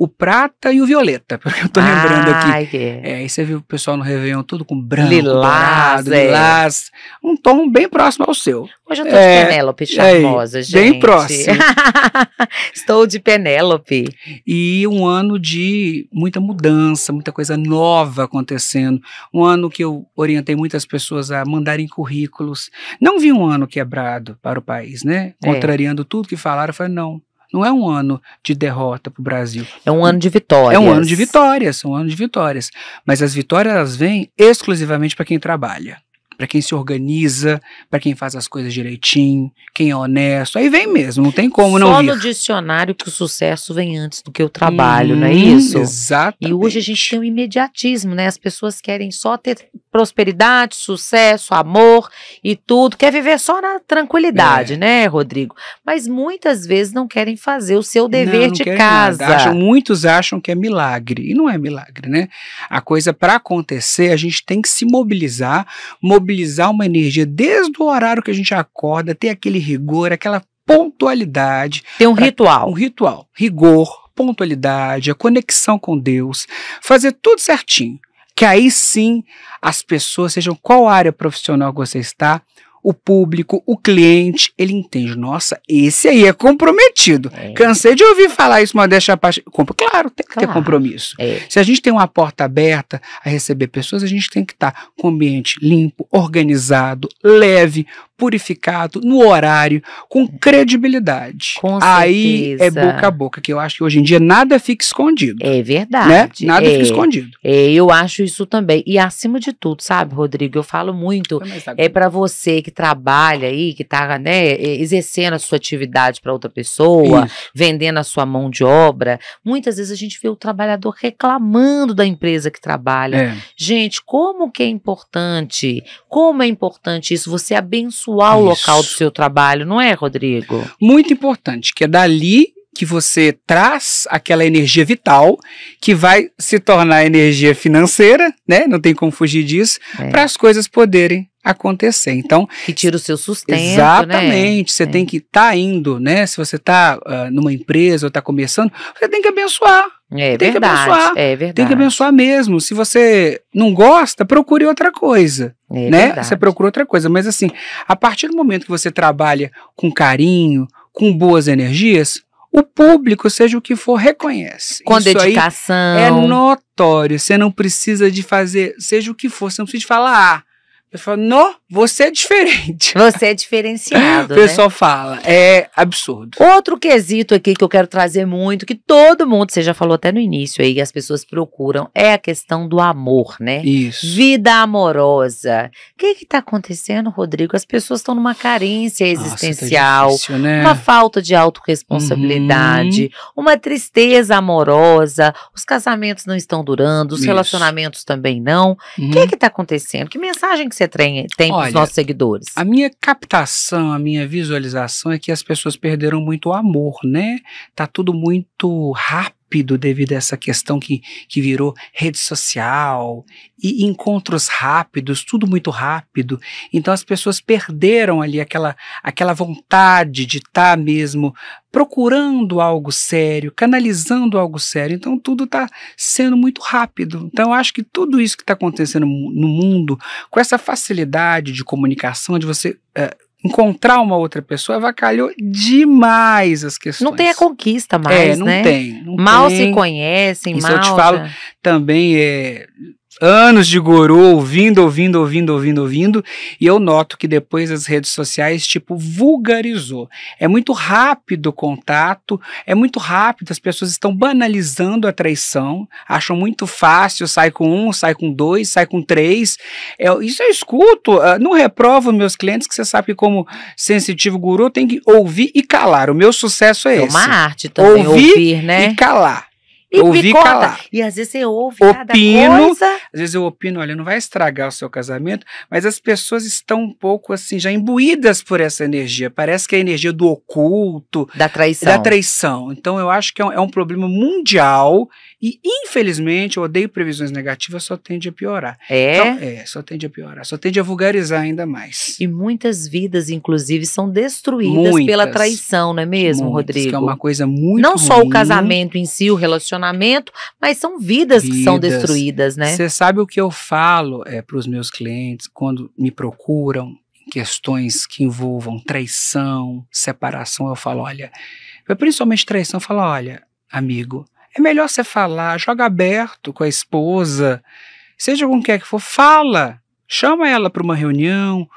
Speaker 3: o prata e o violeta, porque eu tô ah, lembrando aqui. É. é, aí você viu o pessoal no Réveillon tudo com branco, lilás, dourado, é. lilás, um tom bem próximo ao seu. Hoje eu tô é, de Penélope é charmosa, gente. Bem próximo. Estou de Penélope. E um ano de muita mudança, muita coisa nova acontecendo. Um ano que eu orientei muitas pessoas a mandarem currículos. Não vi um ano quebrado para o país, né? É. Contrariando tudo que falaram, eu falei, não, não é um ano de derrota para o Brasil. É um ano de vitórias. É um ano de vitórias, um ano de vitórias. Mas as vitórias elas vêm exclusivamente para quem trabalha, para quem se organiza, para quem faz as coisas direitinho, quem é honesto. Aí vem mesmo, não tem como Só não vir. Só no
Speaker 2: dicionário que o sucesso vem antes do que o trabalho, hum, não é hum, isso? Exato. E hoje a gente tem um imediatismo, né? As pessoas querem só ter prosperidade, sucesso, amor e tudo. Quer viver só na
Speaker 3: tranquilidade, é. né, Rodrigo?
Speaker 2: Mas muitas vezes não querem fazer o seu dever não, não de casa. Acham,
Speaker 3: muitos acham que é milagre e não é milagre, né? A coisa para acontecer, a gente tem que se mobilizar, mobilizar uma energia desde o horário que a gente acorda, ter aquele rigor, aquela pontualidade. Tem um pra, ritual. Um ritual, rigor, pontualidade, a conexão com Deus, fazer tudo certinho que aí sim as pessoas, sejam qual área profissional que você está, o público, o cliente, ele entende. Nossa, esse aí é comprometido. É. Cansei de ouvir falar isso, modéstia a parte. Claro, tem que claro. ter compromisso. É. Se a gente tem uma porta aberta a receber pessoas, a gente tem que estar tá com o ambiente limpo, organizado, leve, purificado, no horário, com hum. credibilidade. Com Aí é boca a boca, que eu acho que hoje em dia nada fica escondido. É verdade. Né? Nada é, fica escondido.
Speaker 2: É, eu acho isso também. E acima de tudo, sabe, Rodrigo, eu falo muito, é para você que trabalha aí, que tá, né, exercendo a sua atividade para outra pessoa, isso. vendendo a sua mão de obra. Muitas vezes a gente vê o trabalhador reclamando da empresa que trabalha. É. Gente, como que é importante? Como é importante isso? Você abençoar pessoal Isso. local do seu
Speaker 3: trabalho, não é, Rodrigo? Muito importante, que é dali que você traz aquela energia vital que vai se tornar energia financeira, né? Não tem como fugir disso, é. para as coisas poderem acontecer. Então, que tira o seu sustento, né? Exatamente. Né? Você é. tem que estar tá indo, né? Se você está uh, ah, numa empresa ou está começando, você tem que abençoar. É tem verdade, que abençoar. É verdade. Tem que abençoar mesmo. Se você não gosta, procure outra coisa. É né? Verdade. Você procura outra coisa. Mas assim, a partir do momento que você trabalha com carinho, com boas energias, o público, seja o que for, reconhece. Com Isso dedicação. é notório. Você não precisa de fazer, seja o que for, você não precisa de falar. Ah, eu falo, não, você é diferente. Você é diferenciado. o né? pessoal né? fala,
Speaker 2: é absurdo. Outro quesito aqui que eu quero trazer muito, que todo mundo, você já falou até no início aí, as pessoas procuram, é a questão do amor, né? Isso. Vida amorosa. O que que tá acontecendo, Rodrigo? As pessoas estão numa carência existencial, Nossa, tá difícil, né? uma falta de autorresponsabilidade, uhum. uma tristeza amorosa, os casamentos não estão durando, os Isso. relacionamentos também não. Uhum. O que uhum. que tá acontecendo? Que mensagem que você tem, tem para os nossos
Speaker 3: seguidores? A minha captação, a minha visualização é que as pessoas perderam muito o amor, né? Tá tudo muito rápido rápido devido a essa questão que, que virou rede social e encontros rápidos, tudo muito rápido. Então as pessoas perderam ali aquela, aquela vontade de estar tá mesmo procurando algo sério, canalizando algo sério. Então tudo está sendo muito rápido. Então eu acho que tudo isso que está acontecendo no mundo, com essa facilidade de comunicação, de você. Uh, encontrar uma outra pessoa avacalhou demais as questões. Não tem a conquista é, mais, é, não né? Tem, não mal tem. se conhecem, Isso mal. Isso eu te falo já. também, é, anos de guru ouvindo, ouvindo, ouvindo, ouvindo, ouvindo, e eu noto que depois as redes sociais, tipo, vulgarizou. É muito rápido o contato, é muito rápido, as pessoas estão banalizando a traição, acham muito fácil, sai com um, sai com dois, sai com três. É, isso eu escuto, ah, não reprovo meus clientes, que você sabe que como sensitivo guru tem que ouvir e calar. O meu sucesso é, é esse. É uma arte também, ouvir, ouvir né? e calar e ouvir conta. Calar.
Speaker 2: E às vezes você ouve opino, Às
Speaker 3: vezes eu opino, olha, não vai estragar o seu casamento, mas as pessoas estão um pouco assim, já imbuídas por essa energia. Parece que é a energia do oculto. Da traição. Da traição. Então eu acho que é um, é um problema mundial e, infelizmente, eu odeio previsões negativas, só tende a piorar. É? Então, é, só tende a piorar, só tende a vulgarizar ainda mais. E muitas vidas, inclusive, são destruídas muitas, pela
Speaker 2: traição, não é mesmo, muitas, Rodrigo? Que é uma
Speaker 3: coisa muito Não ruim. só o casamento
Speaker 2: em si, o relacionamento relacionamento, mas são vidas, vidas. que são destruídas, né?
Speaker 3: Você sabe o que eu falo é, para os meus clientes quando me procuram questões que envolvam traição, separação, eu falo, olha, principalmente traição, eu falo, olha, amigo, é melhor você falar, joga aberto com a esposa, seja com quem é que for, fala, chama ela para uma reunião,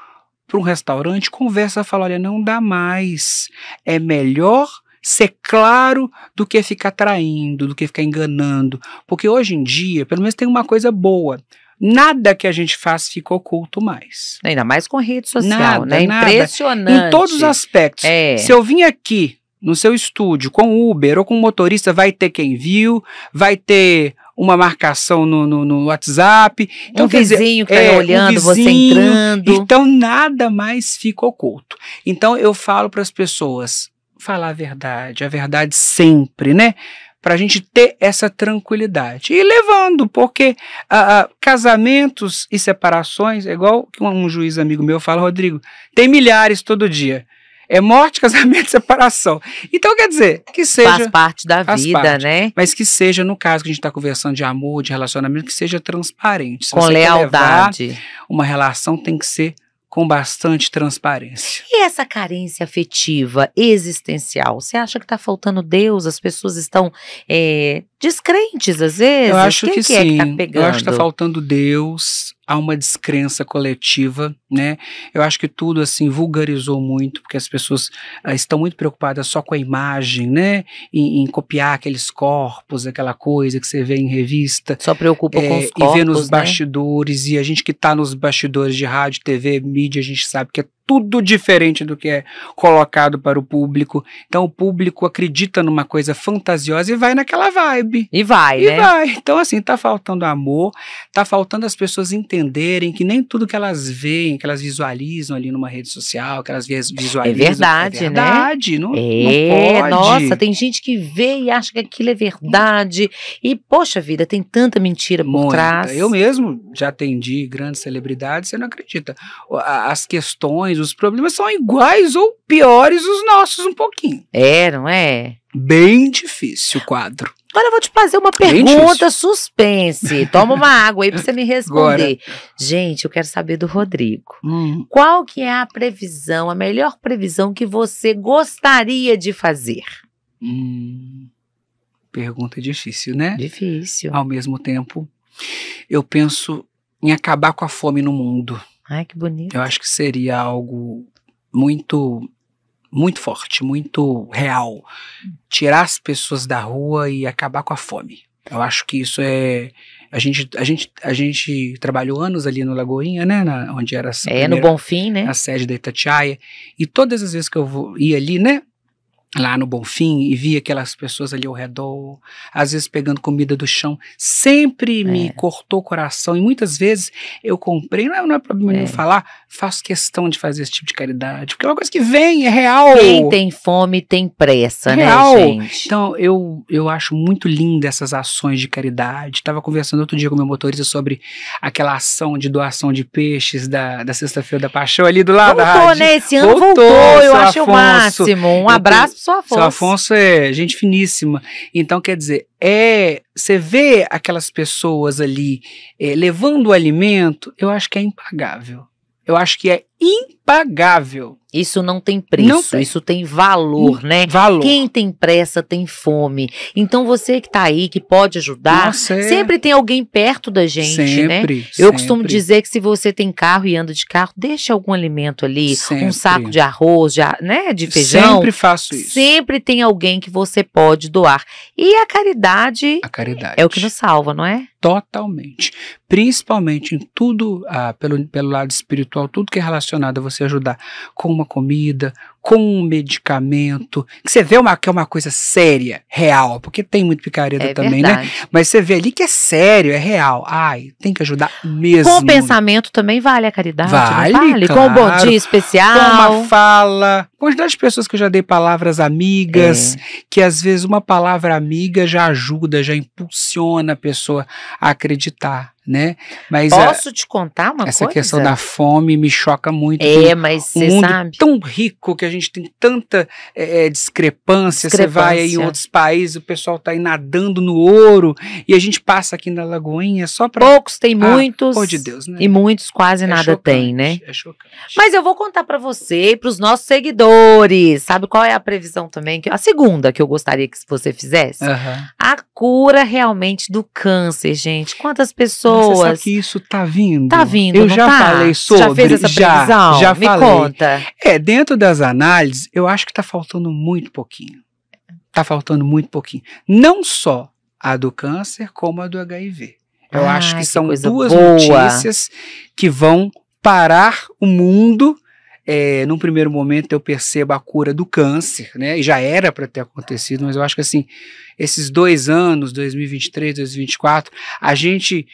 Speaker 3: para um restaurante, conversa, fala, olha, não dá mais, é melhor ser claro do que ficar traindo, do que ficar enganando. Porque hoje em dia, pelo menos tem uma coisa boa. Nada que a gente faz fica oculto mais. Ainda mais com rede social, nada, né? Nada. Impressionante. Em todos os aspectos. É. Se eu vim aqui no seu estúdio com Uber ou com motorista, vai ter quem viu, vai ter uma marcação no, no, no WhatsApp. Então, tá é, um vizinho dizer, que está é, olhando, um vizinho, você entrando. Então, nada mais fica oculto. Então, eu falo para as pessoas, falar a verdade, a verdade sempre, né? Para a gente ter essa tranquilidade. E levando, porque casamentos e separações, é igual que um juiz amigo meu fala, Rodrigo, tem milhares todo dia. É morte, casamento, separação. Então, quer dizer, que seja. Faz parte da faz vida, parte, né? Mas que seja, no caso que a gente está conversando de amor, de relacionamento, que seja transparente. Se Com lealdade. uma relação tem que ser com bastante transparência.
Speaker 2: E essa carência afetiva, existencial? Você acha que está faltando Deus? As pessoas estão é, descrentes às vezes? Eu acho Quem que, que é tá sim. Que tá pegando? Eu acho que está
Speaker 3: faltando Deus, há uma descrença coletiva, né? Eu acho que tudo assim vulgarizou muito, porque as pessoas ah, estão muito preocupadas só com a imagem, né? Em, em, copiar aqueles corpos, aquela coisa que você vê em revista. Só preocupa é, com eh, os corpos, e vê nos né? bastidores e a gente que está nos bastidores de rádio, TV, mídia, a gente sabe que é tudo diferente do que é colocado para o público. Então o público acredita numa coisa fantasiosa e vai naquela vibe. E vai, e né? E vai. Então assim, tá faltando amor, tá faltando as pessoas entenderem que nem tudo que elas veem, que elas visualizam ali numa rede social, que elas visualizam. É verdade, é né? verdade, né? Não, é, não nossa,
Speaker 2: tem gente que vê e acha que aquilo é verdade. E poxa vida, tem tanta mentira por Muita. trás. Eu mesmo
Speaker 3: já atendi grandes celebridades, você não acredita. As questões os problemas são iguais ou piores os nossos um pouquinho. É, não é? Bem difícil o quadro.
Speaker 2: Agora eu vou te fazer uma pergunta suspense. Toma uma água aí pra você me responder. Agora. Gente, eu quero saber do Rodrigo. Hum. Qual que é a previsão, a melhor previsão que você gostaria de fazer?
Speaker 3: Hum. Pergunta difícil, né? Difícil. Ao mesmo tempo, eu penso em acabar com a fome no mundo.
Speaker 2: Ai, que bonito. Eu
Speaker 3: acho que seria algo muito muito forte, muito real. Tirar as pessoas da rua e acabar com a fome. Eu acho que isso é. A gente, a gente, a gente trabalhou anos ali no Lagoinha, né? Na, onde era a É, primeira, no Bonfim, né? A sede da Itatiaia. E todas as vezes que eu vou, ia ali, né? lá no Bonfim e via aquelas pessoas ali ao redor, às vezes pegando comida do chão, sempre é. me cortou o coração e muitas vezes eu comprei, não, é, não é problema é. nenhum falar, faço questão de fazer esse tipo de caridade, porque é uma coisa que vem, é real. Quem tem
Speaker 2: fome tem pressa, né, real. né,
Speaker 3: gente? Então, eu, eu acho muito linda essas ações de caridade. Estava conversando outro dia com meu motorista sobre aquela ação de doação de peixes da, da sexta-feira da paixão ali do lado voltou, da rádio. né? Esse ano voltou, voltou eu acho o máximo. Um eu abraço só Afonso. Seu Afonso é gente finíssima. Então, quer dizer, é você vê aquelas pessoas ali é, levando o alimento, eu acho que é impagável. Eu acho que é impagável. Isso não tem preço,
Speaker 2: não tem. isso tem valor, né? Valor. Quem tem pressa tem fome. Então você que está aí, que pode ajudar, Nossa, é... sempre tem alguém perto da gente, né? sempre, né? Eu sempre. costumo dizer que se você tem carro e anda de carro, deixa algum alimento ali, sempre. um saco de arroz, de, né, de feijão. Sempre faço isso. Sempre tem alguém que você pode doar. E a caridade, a
Speaker 3: caridade. é o que nos salva, não é? Totalmente. Principalmente em tudo, ah, pelo, pelo lado espiritual, tudo que é relacionado relacionado a você ajudar com uma comida, com medicamento, que você vê uma, que é uma coisa séria, real, porque tem muito picareta é também, né? verdade. né? Mas você vê ali que é sério, é real. Ai, tem que ajudar mesmo. Com o
Speaker 2: pensamento também vale a caridade, vale, vale? Claro. Com um bom dia especial. Com uma
Speaker 3: fala. Quantidade de pessoas que eu já dei palavras amigas, é. que às vezes uma palavra amiga já ajuda, já impulsiona a pessoa a acreditar né? Mas é posso a, te contar uma essa coisa? Essa questão da fome me choca muito. É, mas você um sabe. Tão rico que a gente tem tanta é, é, discrepância. Você vai aí em outros países, o pessoal tá aí nadando no ouro e a gente passa aqui na Lagoinha só para poucos tem ah, muitos. Pô de Deus, né? E muitos quase é nada chocante, tem, né? É chocante.
Speaker 2: Mas eu vou contar para você e para os nossos seguidores. Sabe qual é a previsão também? A segunda que eu gostaria que você fizesse. Uhum. A cura realmente do câncer, gente. Quantas pessoas? Mas
Speaker 3: que isso tá vindo? Tá vindo. Eu já tá? falei sobre. Já fez essa previsão? Já, já Me falei. conta. É dentro das análises análise, eu acho que está faltando muito pouquinho. Está faltando muito pouquinho. Não só a do câncer, como a do HIV. Eu ah, acho que, que são duas boa. notícias que vão parar o mundo é, num primeiro momento eu percebo a cura do câncer, né? E já era para ter acontecido, mas eu acho que assim, esses dois anos, 2023, 2024, a gente,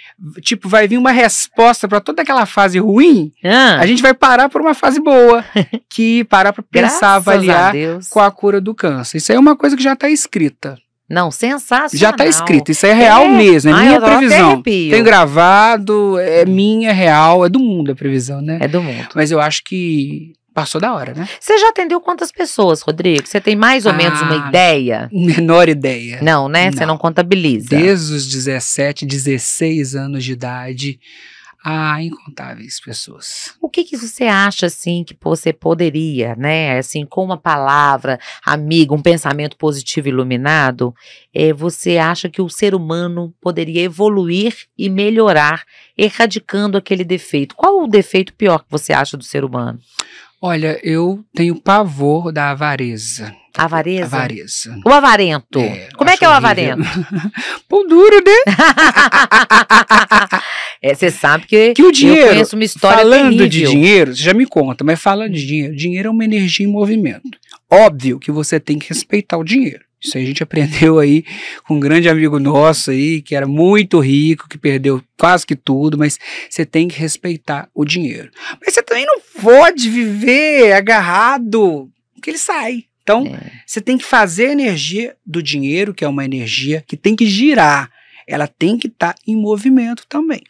Speaker 3: tipo, vai vir uma resposta para toda aquela fase ruim, ah. a gente vai parar por uma fase boa, que parar para pensar, avaliar com a cura do câncer. Isso aí é uma coisa que já está escrita, não, sensacional. Já está escrito, isso é real é. mesmo, é Ai, minha previsão. Tem gravado, é minha, é real, é do mundo a previsão, né? É do mundo. Mas eu acho que passou da hora, né?
Speaker 2: Você já atendeu quantas pessoas, Rodrigo? Você tem mais ou ah, menos uma ah,
Speaker 3: ideia? Menor ideia. Não, né? Não. Você não contabiliza. Desde os 17, 16 anos de idade, a incontáveis pessoas. O que,
Speaker 2: que você acha assim que você poderia, né, assim, com uma palavra amiga, um pensamento positivo iluminado, é, você acha que o ser humano poderia evoluir e melhorar, erradicando aquele defeito? Qual o defeito pior que você acha do ser humano?
Speaker 3: Olha, eu tenho pavor da avareza. Avareza? Avareza.
Speaker 2: O avarento. É, Como é que é o avarento?
Speaker 3: Pão duro, né? É, você é, sabe que, que o dinheiro, eu conheço uma história Falando terrível. de dinheiro, você já me conta, mas falando de dinheiro, dinheiro é uma energia em movimento. Óbvio que você tem que respeitar o dinheiro. Isso a gente aprendeu aí com um grande amigo nosso aí, que era muito rico, que perdeu quase que tudo, mas você tem que respeitar o dinheiro. Mas você também não pode viver agarrado, que ele sai. Então, é. você tem que fazer a energia do dinheiro, que é uma energia que tem que girar. Ela tem que estar tá em movimento também.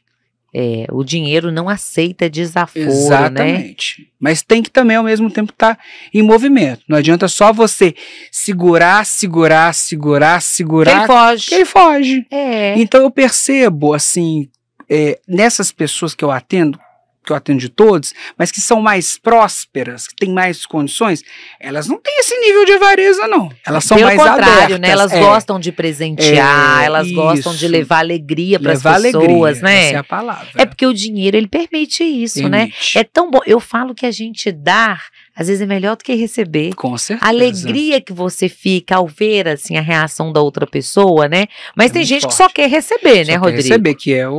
Speaker 3: É, o dinheiro não aceita desaforo, né? Exatamente. Né? Mas tem que também, ao mesmo tempo, estar tá em movimento. Não adianta só você segurar, segurar, segurar, segurar. Quem foge. Quem foge. É. Então eu percebo, assim, é, nessas pessoas que eu atendo, que eu atendo de todos, mas que são mais prósperas, que têm mais condições, elas não têm esse nível de avareza, não. Elas são Pelo mais contrário, né? abertas. Né? Elas é. gostam
Speaker 2: de presentear, é, elas isso. gostam de levar alegria para as pessoas, né? Essa é a palavra. É porque o dinheiro ele permite isso, né? permite. né? É tão bom. Eu falo que a gente dar às vezes é melhor do que receber. Com certeza. A alegria que você fica ao ver assim a reação da outra pessoa, né?
Speaker 3: Mas é tem gente forte. que só quer
Speaker 2: receber, né, só né, quer Rodrigo? Receber
Speaker 3: que é o,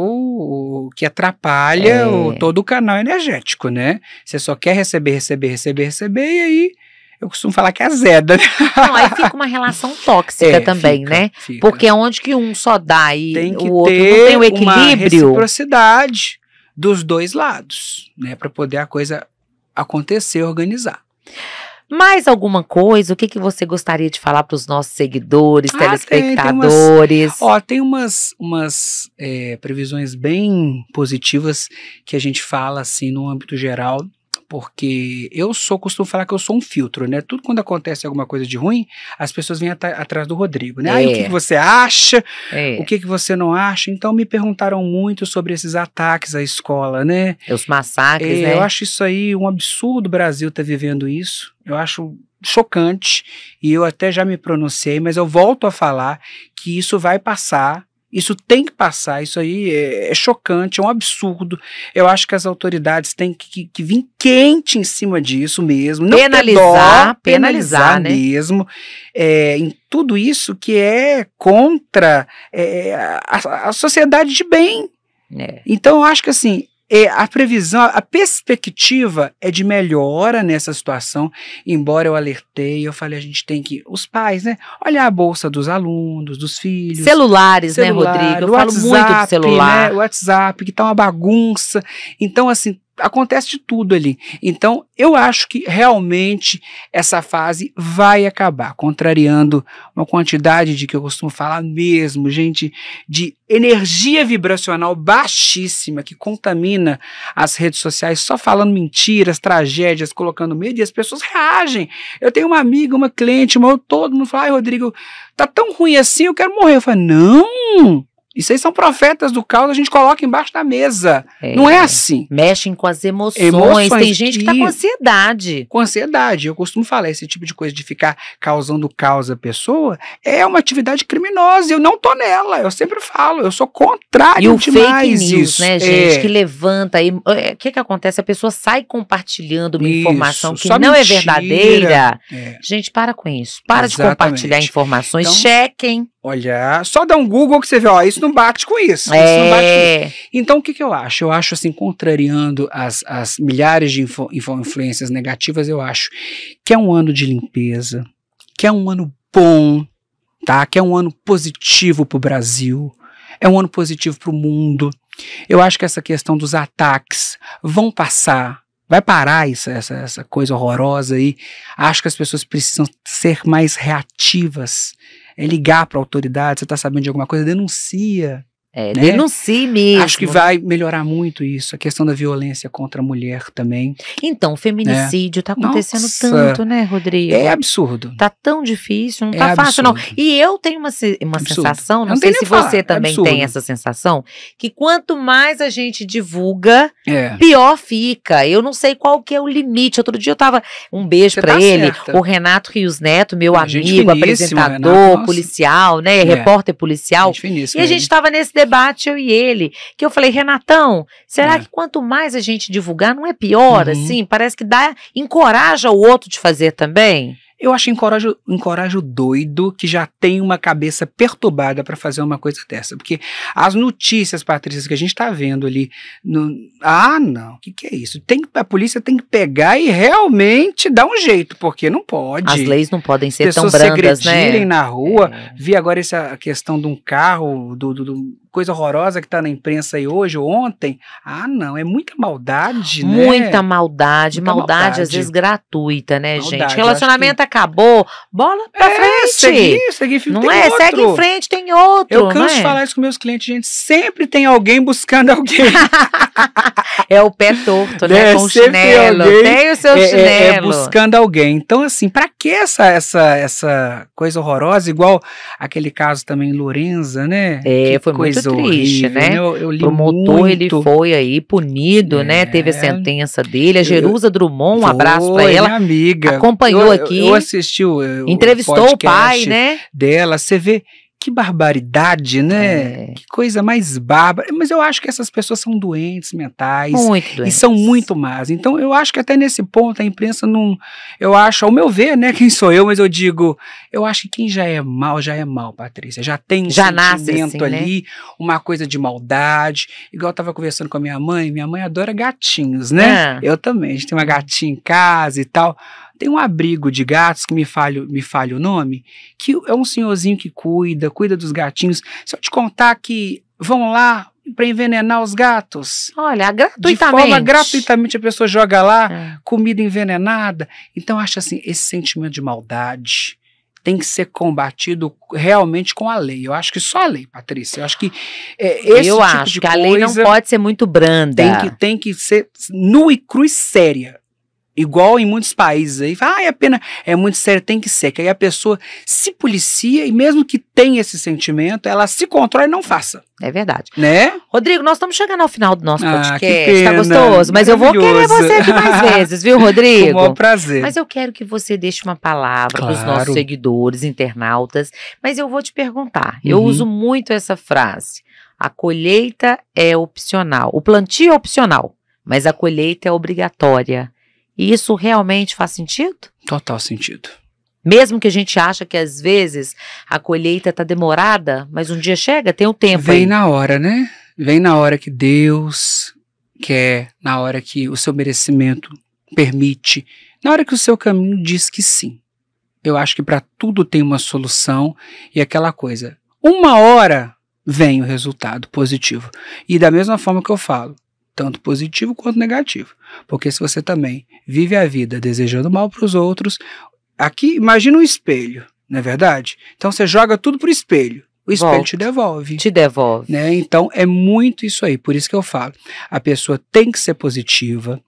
Speaker 3: o que atrapalha é. o, todo o canal energético, né? Você só quer receber, receber, receber, receber e aí eu costumo falar que é zeda. Né? Não, aí fica uma relação tóxica é, também, fica, né? Fica. Porque é onde que um só dá e o outro não tem o equilíbrio. Uma reciprocidade dos dois lados, né, para poder a coisa acontecer, organizar. Mais
Speaker 2: alguma coisa? O que, que você gostaria de falar para os nossos
Speaker 3: seguidores, ah, telespectadores? Tem, tem umas, ó, tem umas, umas é, previsões bem positivas que a gente fala assim no âmbito geral porque eu sou, costumo falar que eu sou um filtro, né? Tudo quando acontece alguma coisa de ruim, as pessoas vêm at atrás do Rodrigo, né? É. Aí, o que, é. que você acha? É. O que, que você não acha? Então me perguntaram muito sobre esses ataques à escola, né? É, os massacres, é, né? Eu acho isso aí um absurdo o Brasil tá vivendo isso. Eu acho chocante e eu até já me pronunciei, mas eu volto a falar que isso vai passar isso tem que passar, isso aí é, é, chocante, é um absurdo. Eu acho que as autoridades têm que, que, que vir quente em cima disso mesmo. Não penalizar, dó, penalizar, penalizar né? mesmo. É, em tudo isso que é contra é, a, a, sociedade de bem. É. Então, eu acho que assim, é, a previsão, a perspectiva é de melhora nessa situação, embora eu alertei, eu falei, a gente tem que, os pais, né, olhar a bolsa dos alunos, dos filhos. Celulares, né, celular, né, Rodrigo? Eu falo WhatsApp, muito de celular. Né, WhatsApp, que tá uma bagunça. Então, assim, acontece de tudo ali. Então, eu acho que realmente essa fase vai acabar, contrariando uma quantidade de que eu costumo falar mesmo, gente, de energia vibracional baixíssima que contamina as redes sociais, só falando mentiras, tragédias, colocando medo e as pessoas reagem. Eu tenho uma amiga, uma cliente, uma, todo mundo fala: "Ai, Rodrigo, tá tão ruim assim, eu quero morrer". Eu falo: "Não, e vocês são profetas do caos, a gente coloca embaixo da mesa. É. Não é assim. Mexem com as emoções. emoções Tem gente que tá com ansiedade. Com ansiedade. Eu costumo falar, esse tipo de coisa de ficar causando caos à pessoa é uma atividade criminosa. Eu não tô nela. Eu sempre falo, eu sou contrário e o demais fake news, isso. né, é. gente? É. Que
Speaker 2: levanta aí. O é, que que acontece? A pessoa sai compartilhando uma isso, informação que não é mentira. é verdadeira. É. Gente, para com isso. Para Exatamente. de compartilhar informações. Então, Chequem.
Speaker 3: Olha, só dá um Google que você vê, ó, isso não bate com isso. É. isso bate com então, o que, que eu acho? Eu acho, assim, contrariando as, as milhares de info, info, influências negativas, eu acho que é um ano de limpeza, que é um ano bom, tá? Que é um ano positivo para o Brasil, é um ano positivo para o mundo. Eu acho que essa questão dos ataques vão passar, vai parar isso, essa, essa coisa horrorosa aí. Acho que as pessoas precisam ser mais reativas é ligar para a autoridade, você está sabendo de alguma coisa, denuncia.
Speaker 2: É, né? Denuncie
Speaker 3: mesmo. Acho que vai melhorar muito isso, a questão da violência contra a mulher também.
Speaker 2: Então, o feminicídio está né? acontecendo Nossa, tanto, né, Rodrigo? É absurdo. Tá tão difícil, não é tá fácil, não. E eu tenho uma, uma sensação, não, não sei se você falar. também é tem essa sensação, que quanto mais a gente divulga, é. pior fica. Eu não sei qual que é o limite. Outro dia eu tava. Um beijo para tá ele, certa. o Renato Rios Neto, meu é, amigo, apresentador, policial, né? É. Repórter policial. e a gente tava nesse debate, eu e ele, que eu falei, Renatão, será é. que quanto mais a gente divulgar, não é pior, uhum. assim? Parece que dá, encoraja o outro de fazer também.
Speaker 3: Eu acho encorajo, encorajo doido que já tem uma cabeça perturbada para fazer uma coisa dessa. Porque as notícias, Patrícia, que a gente está vendo ali. No, ah, não, o que, que é isso? Tem, a polícia tem que pegar e realmente dar um jeito, porque não pode. As leis não podem ser Pessoas tão brandas, né? se agredirem na rua. É. Vi agora essa questão de um carro, do, do, do coisa horrorosa que tá na imprensa aí hoje ou ontem. Ah, não, é muita maldade, né? Muita
Speaker 2: maldade, muita maldade, maldade, às vezes gratuita, né, maldade, gente? Relacionamento
Speaker 3: que... acabou, bola pra é, frente. Segui, segui, não é? Outro. Segue em é? frente, tem outro. Eu canso é? de falar isso com meus clientes, gente. Sempre tem alguém buscando alguém. é o pé torto, né? É, com o chinelo. Tem, tem, o seu é, é, é chinelo. É, buscando alguém. Então, assim, pra que essa, essa, essa coisa horrorosa? Igual aquele caso também em Lorenza, né? É, que foi coisa triste, né? né? Eu, eu Promotor, muito. ele
Speaker 2: foi aí
Speaker 3: punido,
Speaker 2: né? é. né? Teve a sentença dele. A Jerusa Drummond, um abraço para ela. amiga. Acompanhou eu, aqui. Eu
Speaker 3: assisti o, o Entrevistou o pai, né? Dela, você vê que barbaridade, né? É. Que coisa mais bárbara. Mas eu acho que essas pessoas são doentes mentais. Muito doentes. E são muito más. Então, eu acho que até nesse ponto a imprensa não. Eu acho, ao meu ver, né? Quem sou eu, mas eu digo, eu acho que quem já é mal, já é mal, Patrícia. Já tem um já sentimento assim, né? ali, né? uma coisa de maldade. Igual eu tava conversando com a minha mãe, minha mãe adora gatinhos, né? Ah. Eu também. A gente tem uma gatinha em casa e tal. Tem um abrigo de gatos, que me falha me falha o nome, que é um senhorzinho que cuida, cuida dos gatinhos. Se eu te contar que vão lá para envenenar os gatos. Olha, gratuitamente. De forma gratuitamente a pessoa joga lá é. comida envenenada. Então acho assim, esse sentimento de maldade tem que ser combatido realmente com a lei. Eu acho que só a lei, Patrícia. Eu acho que é, esse Eu tipo acho de que a lei não pode ser muito branda. Tem que, tem que ser nua e cruz séria. Igual em muitos países aí, ah, é pena, é muito sério, tem que ser. Que aí a pessoa se policia e mesmo que tenha esse sentimento, ela se controla e não faça. É verdade. Né? Rodrigo, nós estamos chegando ao final do nosso ah, podcast. Ah, pena, tá
Speaker 2: gostoso, mas eu vou querer você aqui mais vezes, viu, Rodrigo? Com o prazer. Mas eu quero que você deixe uma palavra claro. para os nossos seguidores, internautas. Mas eu vou te perguntar, uhum. eu uso muito essa frase. A colheita é opcional, o plantio é opcional, mas a colheita é obrigatória. E isso realmente faz sentido? Total sentido. Mesmo que a gente acha que às vezes a colheita tá demorada, mas um dia chega, tem o um tempo. Vem aí. na
Speaker 3: hora, né? Vem na hora que Deus quer, na hora que o seu merecimento permite, na hora que o seu caminho diz que sim. Eu acho que para tudo tem uma solução e aquela coisa. Uma hora vem o resultado positivo. E da mesma forma que eu falo, tanto positivo quanto negativo. Porque se você também vive a vida desejando mal para os outros, aqui imagina um espelho, não é verdade? Então você joga tudo pro espelho. O espelho Volta, te devolve. Te devolve. Né? Então é muito isso aí. Por isso que eu falo. A pessoa tem que ser positiva,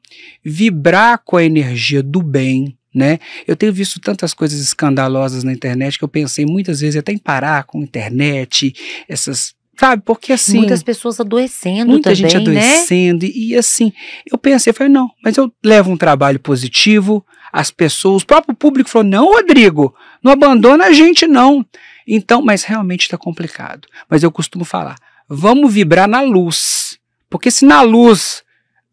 Speaker 3: vibrar com a energia do bem. Né? Eu tenho visto tantas coisas escandalosas na internet que eu pensei muitas vezes até em parar com a internet, essas Sabe? Porque assim. Muitas
Speaker 2: pessoas adoecendo muita também. Muita né? gente
Speaker 3: adoecendo. Né? E, assim, eu pensei, eu falei, não, mas eu levo um trabalho positivo, as pessoas, o próprio público falou: não, Rodrigo, não abandona a gente, não. Então, mas realmente está complicado. Mas eu costumo falar: vamos vibrar na luz. Porque se na luz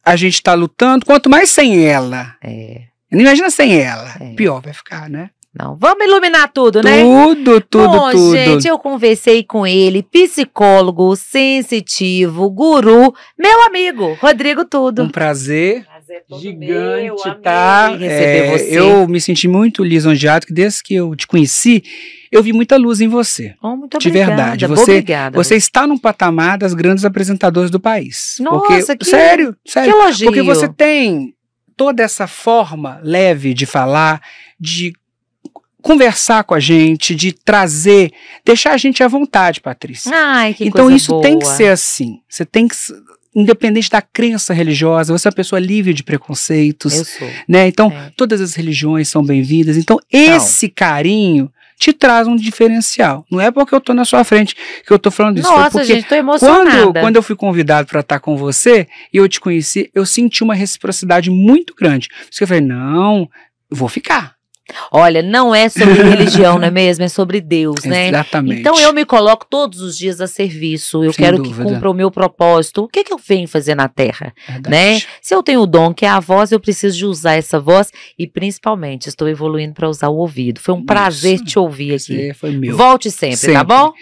Speaker 3: a gente está lutando, quanto mais sem ela. É. Imagina sem ela. É. Pior vai ficar, né?
Speaker 2: Não, vamos iluminar tudo, né? Tudo, tudo, Bom, tudo. gente, eu conversei com ele, psicólogo, sensitivo, guru, meu amigo, Rodrigo Tudo. Um
Speaker 3: prazer. prazer Gigante, meu, tá? É, eu me senti muito lisonjeado que desde que eu te conheci, eu vi muita luz em você. Oh, muito de obrigada. verdade. Você, obrigada. você está num patamar das grandes apresentadoras do país. Nossa, porque, que sério, sério. Que Porque você tem toda essa forma leve de falar, de conversar com a gente, de trazer, deixar a gente à vontade, Patrícia.
Speaker 2: Ai, que então isso boa. tem que ser
Speaker 3: assim. Você tem que independente da crença religiosa, você é uma pessoa livre de preconceitos, Eu sou. né? Então, é. todas as religiões são bem-vindas. Então, esse Não. carinho te traz um diferencial. Não é porque eu tô na sua frente que eu tô falando isso. Nossa, porque gente, tô emocionada. Quando, quando eu fui convidado para estar tá com você e eu te conheci, eu senti uma reciprocidade muito grande. Por isso que eu falei, não, vou ficar. Olha, não é sobre religião, não é
Speaker 2: mesmo? É sobre Deus, né? Exatamente. Então eu me coloco todos os dias a serviço. Eu Sem quero dúvida. que cumpra o meu propósito. O que é que eu venho fazer na Terra, Verdade. né? Se eu tenho o dom que é a voz, eu preciso de usar essa voz e principalmente estou evoluindo para usar o
Speaker 3: ouvido. Foi um Isso. prazer te ouvir aqui. foi meu. Volte sempre, tá sempre. tá bom?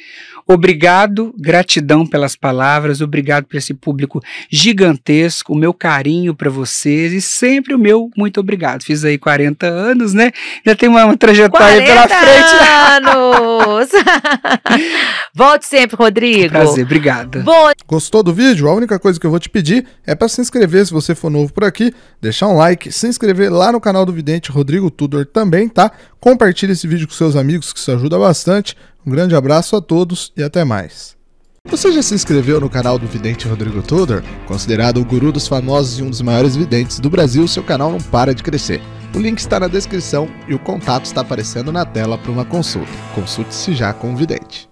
Speaker 3: Obrigado, gratidão pelas palavras, obrigado por esse público gigantesco, o meu carinho para vocês e sempre o meu muito obrigado. Fiz aí 40 anos, né? Ainda tem uma, uma
Speaker 1: trajetória
Speaker 2: pela frente. anos!
Speaker 3: Volte sempre, Rodrigo. Prazer, obrigada.
Speaker 1: Boa. Gostou do vídeo? A única coisa que eu vou te pedir é para se inscrever se você for novo por aqui, deixar um like, se inscrever lá no canal do Vidente Rodrigo Tudor também, tá? Compartilhe esse vídeo com seus amigos, que isso ajuda bastante. Um grande abraço a todos e até mais. Você já se inscreveu no canal do vidente Rodrigo Tudor? Considerado o guru dos famosos e um dos maiores videntes do Brasil, seu canal não para de crescer. O link está na descrição e o contato está aparecendo na tela para uma consulta. Consulte-se já com o vidente.